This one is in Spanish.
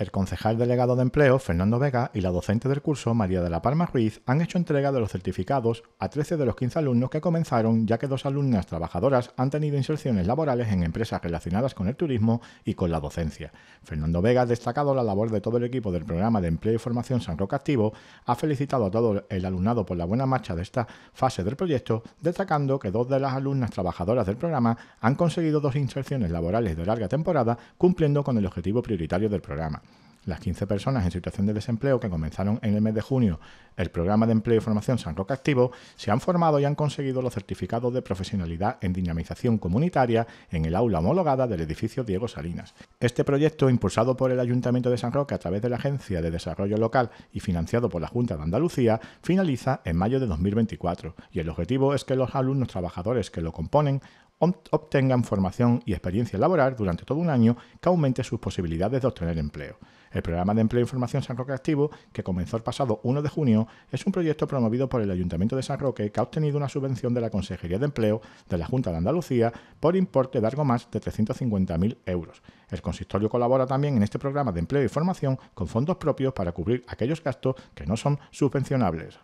El concejal delegado de empleo, Fernando Vega, y la docente del curso, María de la Palma Ruiz, han hecho entrega de los certificados a 13 de los 15 alumnos que comenzaron, ya que dos alumnas trabajadoras han tenido inserciones laborales en empresas relacionadas con el turismo y con la docencia. Fernando Vega ha destacado la labor de todo el equipo del programa de empleo y formación San Roque Activo, ha felicitado a todo el alumnado por la buena marcha de esta fase del proyecto, destacando que dos de las alumnas trabajadoras del programa han conseguido dos inserciones laborales de larga temporada, cumpliendo con el objetivo prioritario del programa las 15 personas en situación de desempleo que comenzaron en el mes de junio el programa de empleo y formación San Roque Activo se han formado y han conseguido los certificados de profesionalidad en dinamización comunitaria en el aula homologada del edificio Diego Salinas. Este proyecto, impulsado por el Ayuntamiento de San Roque a través de la Agencia de Desarrollo Local y financiado por la Junta de Andalucía, finaliza en mayo de 2024 y el objetivo es que los alumnos trabajadores que lo componen obtengan formación y experiencia laboral durante todo un año que aumente sus posibilidades de obtener empleo. El programa de empleo y e formación San Roque Activo, que comenzó el pasado 1 de junio, es un proyecto promovido por el Ayuntamiento de San Roque que ha obtenido una subvención de la Consejería de Empleo de la Junta de Andalucía por importe de algo más de 350.000 euros. El consistorio colabora también en este programa de empleo y formación con fondos propios para cubrir aquellos gastos que no son subvencionables.